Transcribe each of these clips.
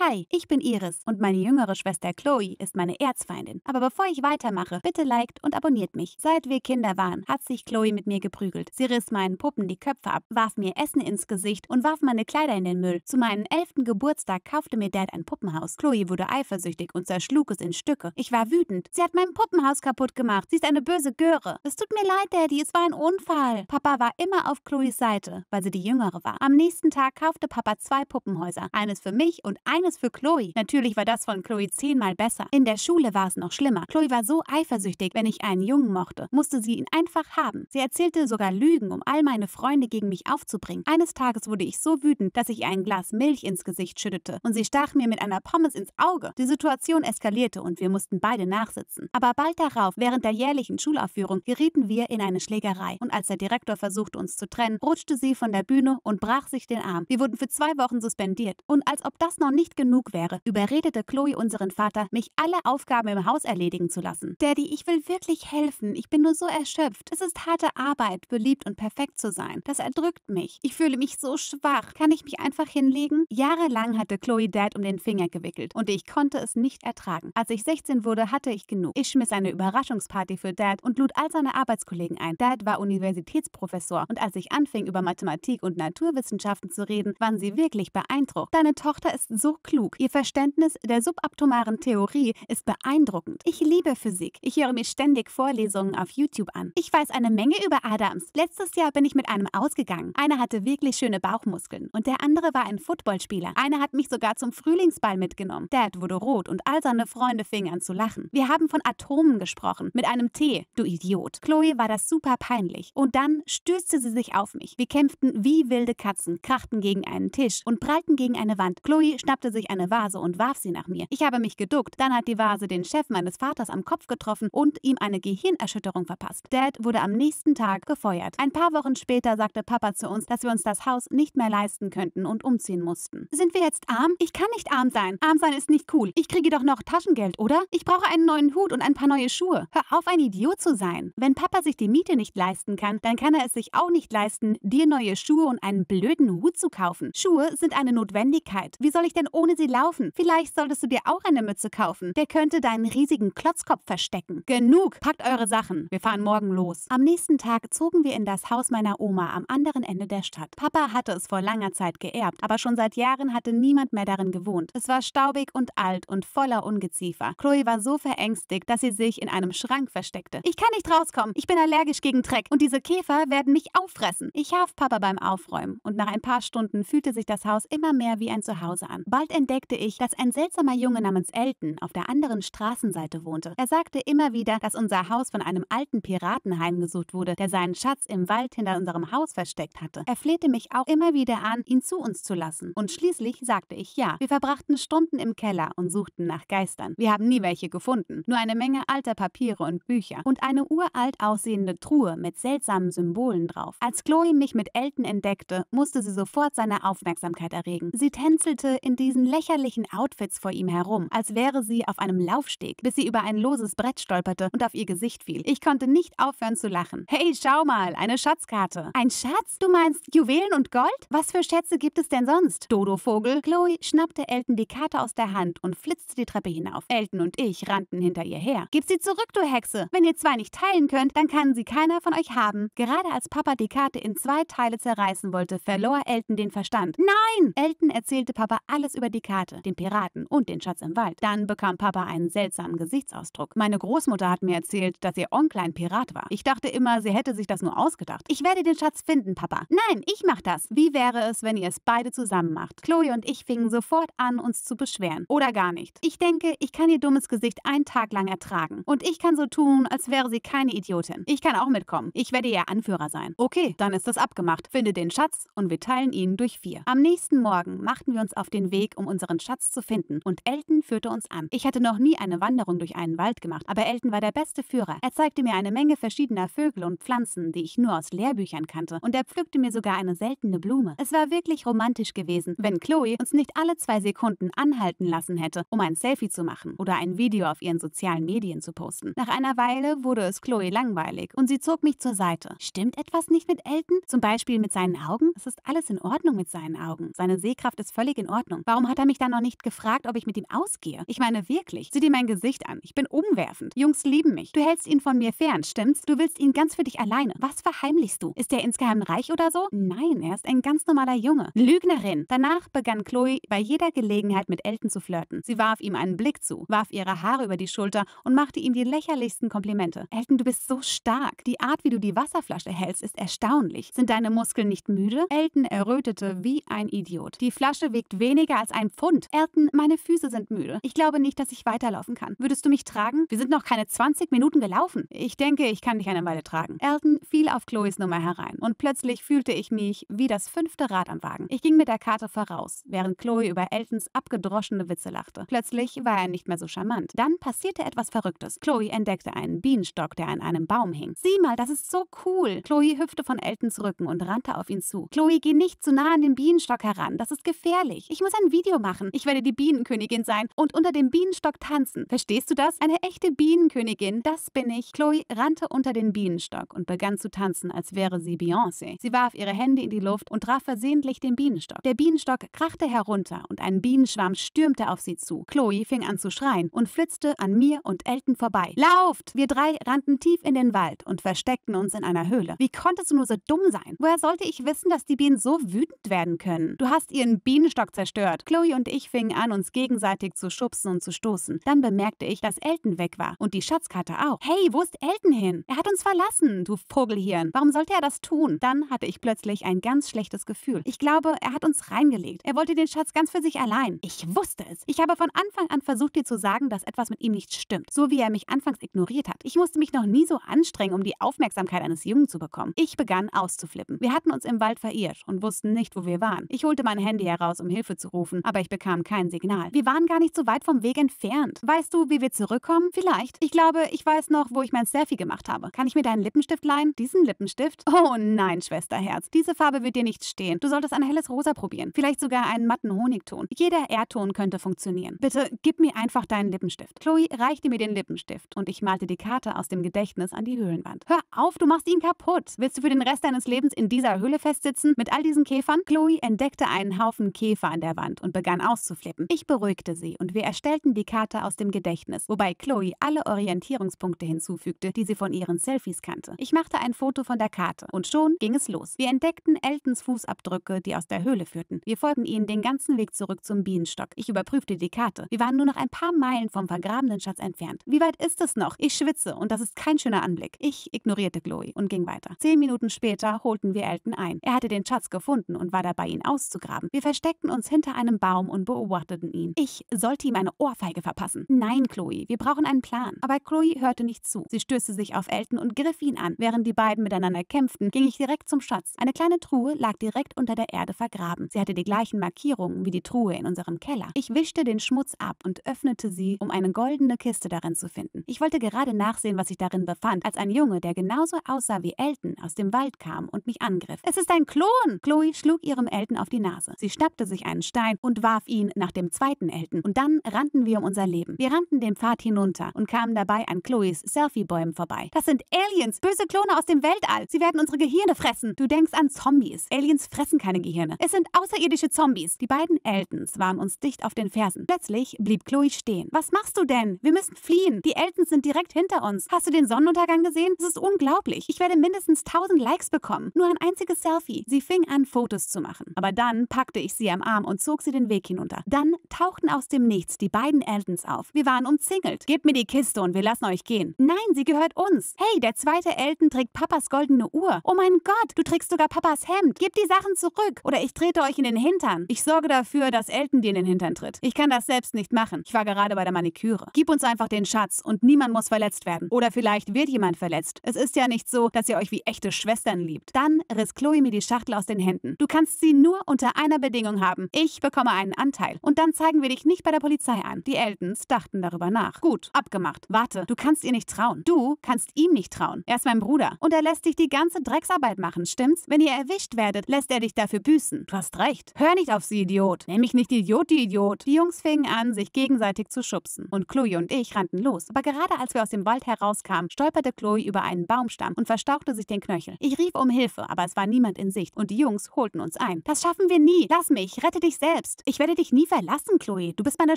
Hi, ich bin Iris und meine jüngere Schwester Chloe ist meine Erzfeindin. Aber bevor ich weitermache, bitte liked und abonniert mich. Seit wir Kinder waren, hat sich Chloe mit mir geprügelt. Sie riss meinen Puppen die Köpfe ab, warf mir Essen ins Gesicht und warf meine Kleider in den Müll. Zu meinem elften Geburtstag kaufte mir Dad ein Puppenhaus. Chloe wurde eifersüchtig und zerschlug es in Stücke. Ich war wütend. Sie hat mein Puppenhaus kaputt gemacht. Sie ist eine böse Göre. Es tut mir leid, Daddy, es war ein Unfall. Papa war immer auf Chloes Seite, weil sie die jüngere war. Am nächsten Tag kaufte Papa zwei Puppenhäuser. Eines für mich und eines alles für Chloe. Natürlich war das von Chloe zehnmal besser. In der Schule war es noch schlimmer. Chloe war so eifersüchtig, wenn ich einen Jungen mochte, musste sie ihn einfach haben. Sie erzählte sogar Lügen, um all meine Freunde gegen mich aufzubringen. Eines Tages wurde ich so wütend, dass ich ihr ein Glas Milch ins Gesicht schüttete und sie stach mir mit einer Pommes ins Auge. Die Situation eskalierte und wir mussten beide nachsitzen. Aber bald darauf, während der jährlichen Schulaufführung, gerieten wir in eine Schlägerei und als der Direktor versuchte, uns zu trennen, rutschte sie von der Bühne und brach sich den Arm. Wir wurden für zwei Wochen suspendiert. Und als ob das noch nicht genug wäre, überredete Chloe unseren Vater, mich alle Aufgaben im Haus erledigen zu lassen. Daddy, ich will wirklich helfen. Ich bin nur so erschöpft. Es ist harte Arbeit, beliebt und perfekt zu sein. Das erdrückt mich. Ich fühle mich so schwach. Kann ich mich einfach hinlegen? Jahrelang hatte Chloe Dad um den Finger gewickelt und ich konnte es nicht ertragen. Als ich 16 wurde, hatte ich genug. Ich schmiss eine Überraschungsparty für Dad und lud all seine Arbeitskollegen ein. Dad war Universitätsprofessor und als ich anfing, über Mathematik und Naturwissenschaften zu reden, waren sie wirklich beeindruckt. Deine Tochter ist so klug. Ihr Verständnis der subatomaren Theorie ist beeindruckend. Ich liebe Physik. Ich höre mir ständig Vorlesungen auf YouTube an. Ich weiß eine Menge über Adams. Letztes Jahr bin ich mit einem ausgegangen. Einer hatte wirklich schöne Bauchmuskeln und der andere war ein Footballspieler. Einer hat mich sogar zum Frühlingsball mitgenommen. Dad wurde rot und all seine Freunde fingen an zu lachen. Wir haben von Atomen gesprochen. Mit einem T, du Idiot. Chloe war das super peinlich. Und dann stürzte sie sich auf mich. Wir kämpften wie wilde Katzen, krachten gegen einen Tisch und prallten gegen eine Wand. Chloe schnappte sich sich eine Vase und warf sie nach mir. Ich habe mich geduckt, dann hat die Vase den Chef meines Vaters am Kopf getroffen und ihm eine Gehirnerschütterung verpasst. Dad wurde am nächsten Tag gefeuert. Ein paar Wochen später sagte Papa zu uns, dass wir uns das Haus nicht mehr leisten könnten und umziehen mussten. Sind wir jetzt arm? Ich kann nicht arm sein. Arm sein ist nicht cool. Ich kriege doch noch Taschengeld, oder? Ich brauche einen neuen Hut und ein paar neue Schuhe. Hör auf, ein Idiot zu sein. Wenn Papa sich die Miete nicht leisten kann, dann kann er es sich auch nicht leisten, dir neue Schuhe und einen blöden Hut zu kaufen. Schuhe sind eine Notwendigkeit. Wie soll ich denn ohne ohne sie laufen. Vielleicht solltest du dir auch eine Mütze kaufen. Der könnte deinen riesigen Klotzkopf verstecken. Genug! Packt eure Sachen. Wir fahren morgen los. Am nächsten Tag zogen wir in das Haus meiner Oma am anderen Ende der Stadt. Papa hatte es vor langer Zeit geerbt, aber schon seit Jahren hatte niemand mehr darin gewohnt. Es war staubig und alt und voller Ungeziefer. Chloe war so verängstigt, dass sie sich in einem Schrank versteckte. Ich kann nicht rauskommen. Ich bin allergisch gegen Dreck und diese Käfer werden mich auffressen. Ich half Papa beim Aufräumen und nach ein paar Stunden fühlte sich das Haus immer mehr wie ein Zuhause an. Bald Bald entdeckte ich, dass ein seltsamer Junge namens Elton auf der anderen Straßenseite wohnte. Er sagte immer wieder, dass unser Haus von einem alten Piraten heimgesucht wurde, der seinen Schatz im Wald hinter unserem Haus versteckt hatte. Er flehte mich auch immer wieder an, ihn zu uns zu lassen. Und schließlich sagte ich ja. Wir verbrachten Stunden im Keller und suchten nach Geistern. Wir haben nie welche gefunden, nur eine Menge alter Papiere und Bücher und eine uralt aussehende Truhe mit seltsamen Symbolen drauf. Als Chloe mich mit Elton entdeckte, musste sie sofort seine Aufmerksamkeit erregen. Sie tänzelte in diesen diesen lächerlichen Outfits vor ihm herum, als wäre sie auf einem Laufsteg, bis sie über ein loses Brett stolperte und auf ihr Gesicht fiel. Ich konnte nicht aufhören zu lachen. Hey, schau mal, eine Schatzkarte. Ein Schatz? Du meinst Juwelen und Gold? Was für Schätze gibt es denn sonst? Dodo-Vogel? Chloe schnappte Elton die Karte aus der Hand und flitzte die Treppe hinauf. Elton und ich rannten hinter ihr her. Gib sie zurück, du Hexe! Wenn ihr zwei nicht teilen könnt, dann kann sie keiner von euch haben. Gerade als Papa die Karte in zwei Teile zerreißen wollte, verlor Elton den Verstand. Nein! Elton erzählte Papa alles über über die Karte, den Piraten und den Schatz im Wald. Dann bekam Papa einen seltsamen Gesichtsausdruck. Meine Großmutter hat mir erzählt, dass ihr Onkel ein Pirat war. Ich dachte immer, sie hätte sich das nur ausgedacht. Ich werde den Schatz finden, Papa. Nein, ich mach das. Wie wäre es, wenn ihr es beide zusammen macht? Chloe und ich fingen sofort an, uns zu beschweren. Oder gar nicht. Ich denke, ich kann ihr dummes Gesicht einen Tag lang ertragen. Und ich kann so tun, als wäre sie keine Idiotin. Ich kann auch mitkommen. Ich werde ihr Anführer sein. Okay, dann ist das abgemacht. Finde den Schatz und wir teilen ihn durch vier. Am nächsten Morgen machten wir uns auf den Weg, um unseren Schatz zu finden und Elton führte uns an. Ich hatte noch nie eine Wanderung durch einen Wald gemacht, aber Elton war der beste Führer. Er zeigte mir eine Menge verschiedener Vögel und Pflanzen, die ich nur aus Lehrbüchern kannte, und er pflückte mir sogar eine seltene Blume. Es war wirklich romantisch gewesen, wenn Chloe uns nicht alle zwei Sekunden anhalten lassen hätte, um ein Selfie zu machen oder ein Video auf ihren sozialen Medien zu posten. Nach einer Weile wurde es Chloe langweilig und sie zog mich zur Seite. Stimmt etwas nicht mit Elton? Zum Beispiel mit seinen Augen? Es ist alles in Ordnung mit seinen Augen. Seine Sehkraft ist völlig in Ordnung. Warum hat er mich dann noch nicht gefragt, ob ich mit ihm ausgehe? Ich meine wirklich, sieh dir mein Gesicht an. Ich bin umwerfend. Jungs lieben mich. Du hältst ihn von mir fern, stimmt's? Du willst ihn ganz für dich alleine. Was verheimlichst du? Ist er insgeheim reich oder so? Nein, er ist ein ganz normaler Junge. Lügnerin. Danach begann Chloe bei jeder Gelegenheit mit Elton zu flirten. Sie warf ihm einen Blick zu, warf ihre Haare über die Schulter und machte ihm die lächerlichsten Komplimente. Elton, du bist so stark. Die Art, wie du die Wasserflasche hältst, ist erstaunlich. Sind deine Muskeln nicht müde? Elton errötete wie ein Idiot. Die Flasche wiegt weniger als ein Pfund. Elton, meine Füße sind müde. Ich glaube nicht, dass ich weiterlaufen kann. Würdest du mich tragen? Wir sind noch keine 20 Minuten gelaufen. Ich denke, ich kann dich eine Weile tragen. Elton fiel auf Chloes Nummer herein und plötzlich fühlte ich mich wie das fünfte Rad am Wagen. Ich ging mit der Karte voraus, während Chloe über Eltons abgedroschene Witze lachte. Plötzlich war er nicht mehr so charmant. Dann passierte etwas Verrücktes. Chloe entdeckte einen Bienenstock, der an einem Baum hing. Sieh mal, das ist so cool. Chloe hüpfte von Eltons Rücken und rannte auf ihn zu. Chloe, geh nicht zu nah an den Bienenstock heran. Das ist gefährlich. Ich muss ein Video Video machen. Ich werde die Bienenkönigin sein und unter dem Bienenstock tanzen. Verstehst du das? Eine echte Bienenkönigin, das bin ich. Chloe rannte unter den Bienenstock und begann zu tanzen, als wäre sie Beyoncé. Sie warf ihre Hände in die Luft und traf versehentlich den Bienenstock. Der Bienenstock krachte herunter und ein Bienenschwarm stürmte auf sie zu. Chloe fing an zu schreien und flitzte an mir und Elton vorbei. Lauft! Wir drei rannten tief in den Wald und versteckten uns in einer Höhle. Wie konntest du nur so dumm sein? Woher sollte ich wissen, dass die Bienen so wütend werden können? Du hast ihren Bienenstock zerstört. Chloe Chloe und ich fingen an, uns gegenseitig zu schubsen und zu stoßen. Dann bemerkte ich, dass Elton weg war und die Schatzkarte auch. Hey, wo ist Elton hin? Er hat uns verlassen, du Vogelhirn. Warum sollte er das tun? Dann hatte ich plötzlich ein ganz schlechtes Gefühl. Ich glaube, er hat uns reingelegt. Er wollte den Schatz ganz für sich allein. Ich wusste es. Ich habe von Anfang an versucht, dir zu sagen, dass etwas mit ihm nicht stimmt. So wie er mich anfangs ignoriert hat. Ich musste mich noch nie so anstrengen, um die Aufmerksamkeit eines Jungen zu bekommen. Ich begann auszuflippen. Wir hatten uns im Wald verirrt und wussten nicht, wo wir waren. Ich holte mein Handy heraus, um Hilfe zu rufen anrufen, aber ich bekam kein Signal. Wir waren gar nicht so weit vom Weg entfernt. Weißt du, wie wir zurückkommen? Vielleicht. Ich glaube, ich weiß noch, wo ich mein Selfie gemacht habe. Kann ich mir deinen Lippenstift leihen? Diesen Lippenstift? Oh nein, Schwesterherz. Diese Farbe wird dir nicht stehen. Du solltest ein helles Rosa probieren. Vielleicht sogar einen matten Honigton. Jeder Erdton könnte funktionieren. Bitte gib mir einfach deinen Lippenstift. Chloe reichte mir den Lippenstift und ich malte die Karte aus dem Gedächtnis an die Höhlenwand. Hör auf, du machst ihn kaputt. Willst du für den Rest deines Lebens in dieser Höhle festsitzen mit all diesen Käfern? Chloe entdeckte einen Haufen Käfer an der Wand und und begann auszuflippen. Ich beruhigte sie und wir erstellten die Karte aus dem Gedächtnis, wobei Chloe alle Orientierungspunkte hinzufügte, die sie von ihren Selfies kannte. Ich machte ein Foto von der Karte und schon ging es los. Wir entdeckten Eltons Fußabdrücke, die aus der Höhle führten. Wir folgten ihnen den ganzen Weg zurück zum Bienenstock. Ich überprüfte die Karte. Wir waren nur noch ein paar Meilen vom vergrabenen Schatz entfernt. Wie weit ist es noch? Ich schwitze und das ist kein schöner Anblick. Ich ignorierte Chloe und ging weiter. Zehn Minuten später holten wir Elton ein. Er hatte den Schatz gefunden und war dabei, ihn auszugraben. Wir versteckten uns hinter einem Baum und beobachteten ihn. Ich sollte ihm eine Ohrfeige verpassen. Nein, Chloe, wir brauchen einen Plan. Aber Chloe hörte nicht zu. Sie stößte sich auf Elton und griff ihn an. Während die beiden miteinander kämpften, ging ich direkt zum Schatz. Eine kleine Truhe lag direkt unter der Erde vergraben. Sie hatte die gleichen Markierungen wie die Truhe in unserem Keller. Ich wischte den Schmutz ab und öffnete sie, um eine goldene Kiste darin zu finden. Ich wollte gerade nachsehen, was sich darin befand, als ein Junge, der genauso aussah wie Elton, aus dem Wald kam und mich angriff. Es ist ein Klon! Chloe schlug ihrem Elton auf die Nase. Sie schnappte sich einen Stein und und warf ihn nach dem zweiten Elton. Und dann rannten wir um unser Leben. Wir rannten den Pfad hinunter und kamen dabei an Chloes Selfie-Bäumen vorbei. Das sind Aliens, böse Klone aus dem Weltall. Sie werden unsere Gehirne fressen. Du denkst an Zombies. Aliens fressen keine Gehirne. Es sind außerirdische Zombies. Die beiden Eltons waren uns dicht auf den Fersen. Plötzlich blieb Chloe stehen. Was machst du denn? Wir müssen fliehen. Die Eltons sind direkt hinter uns. Hast du den Sonnenuntergang gesehen? Das ist unglaublich. Ich werde mindestens 1000 Likes bekommen. Nur ein einziges Selfie. Sie fing an, Fotos zu machen. Aber dann packte ich sie am Arm und zog sie den den Weg hinunter. Dann tauchten aus dem Nichts die beiden Eltons auf. Wir waren umzingelt. Gebt mir die Kiste und wir lassen euch gehen. Nein, sie gehört uns. Hey, der zweite Elton trägt Papas goldene Uhr. Oh mein Gott, du trägst sogar Papas Hemd. Gebt die Sachen zurück oder ich trete euch in den Hintern. Ich sorge dafür, dass Elton dir in den Hintern tritt. Ich kann das selbst nicht machen. Ich war gerade bei der Maniküre. Gib uns einfach den Schatz und niemand muss verletzt werden. Oder vielleicht wird jemand verletzt. Es ist ja nicht so, dass ihr euch wie echte Schwestern liebt. Dann riss Chloe mir die Schachtel aus den Händen. Du kannst sie nur unter einer Bedingung haben. Ich bekomme bekomme einen Anteil. Und dann zeigen wir dich nicht bei der Polizei an. Die Eltons dachten darüber nach. Gut, abgemacht. Warte, du kannst ihr nicht trauen. Du kannst ihm nicht trauen. Er ist mein Bruder. Und er lässt dich die ganze Drecksarbeit machen, stimmt's? Wenn ihr erwischt werdet, lässt er dich dafür büßen. Du hast recht. Hör nicht auf sie, Idiot. Nämlich mich nicht Idiot, die Idiot. Die Jungs fingen an, sich gegenseitig zu schubsen. Und Chloe und ich rannten los. Aber gerade als wir aus dem Wald herauskamen, stolperte Chloe über einen Baumstamm und verstauchte sich den Knöchel. Ich rief um Hilfe, aber es war niemand in Sicht. Und die Jungs holten uns ein. Das schaffen wir nie. Lass mich. Rette dich selbst bist. Ich werde dich nie verlassen, Chloe. Du bist meine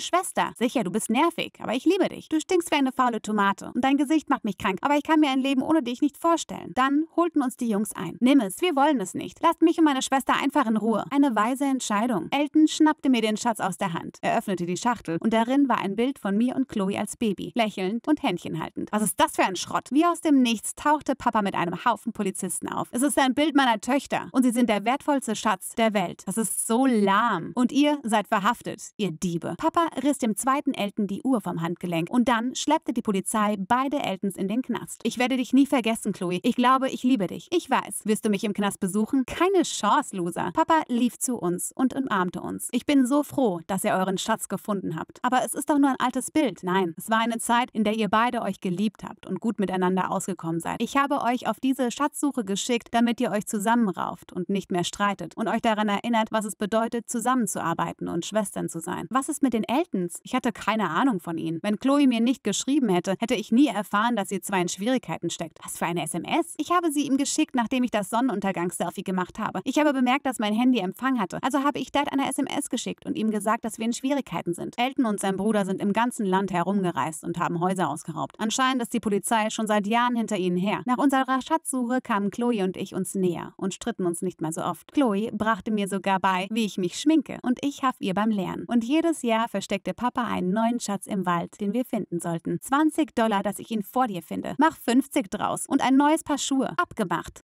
Schwester. Sicher, du bist nervig, aber ich liebe dich. Du stinkst wie eine faule Tomate und dein Gesicht macht mich krank, aber ich kann mir ein Leben ohne dich nicht vorstellen. Dann holten uns die Jungs ein. Nimm es, wir wollen es nicht. Lasst mich und meine Schwester einfach in Ruhe. Eine weise Entscheidung. Elton schnappte mir den Schatz aus der Hand. Er öffnete die Schachtel und darin war ein Bild von mir und Chloe als Baby, lächelnd und händchenhaltend. Was ist das für ein Schrott? Wie aus dem Nichts tauchte Papa mit einem Haufen Polizisten auf. Es ist ein Bild meiner Töchter und sie sind der wertvollste Schatz der Welt. Das ist so lahm. Und ihr seid verhaftet, ihr Diebe. Papa riss dem zweiten Elten die Uhr vom Handgelenk und dann schleppte die Polizei beide Eltons in den Knast. Ich werde dich nie vergessen, Chloe. Ich glaube, ich liebe dich. Ich weiß. Wirst du mich im Knast besuchen? Keine Chance, Loser. Papa lief zu uns und umarmte uns. Ich bin so froh, dass ihr euren Schatz gefunden habt. Aber es ist doch nur ein altes Bild. Nein, es war eine Zeit, in der ihr beide euch geliebt habt und gut miteinander ausgekommen seid. Ich habe euch auf diese Schatzsuche geschickt, damit ihr euch zusammenrauft und nicht mehr streitet und euch daran erinnert, was es bedeutet, zusammenzuarbeiten arbeiten und Schwestern zu sein. Was ist mit den Eltons? Ich hatte keine Ahnung von ihnen. Wenn Chloe mir nicht geschrieben hätte, hätte ich nie erfahren, dass sie zwei in Schwierigkeiten steckt. Was für eine SMS? Ich habe sie ihm geschickt, nachdem ich das Sonnenuntergangsselfie gemacht habe. Ich habe bemerkt, dass mein Handy Empfang hatte. Also habe ich Dad eine SMS geschickt und ihm gesagt, dass wir in Schwierigkeiten sind. Elton und sein Bruder sind im ganzen Land herumgereist und haben Häuser ausgeraubt. Anscheinend ist die Polizei schon seit Jahren hinter ihnen her. Nach unserer Schatzsuche kamen Chloe und ich uns näher und stritten uns nicht mehr so oft. Chloe brachte mir sogar bei, wie ich mich schminke und ich half ihr beim Lernen. Und jedes Jahr versteckte Papa einen neuen Schatz im Wald, den wir finden sollten. 20 Dollar, dass ich ihn vor dir finde. Mach 50 draus und ein neues Paar Schuhe. Abgemacht.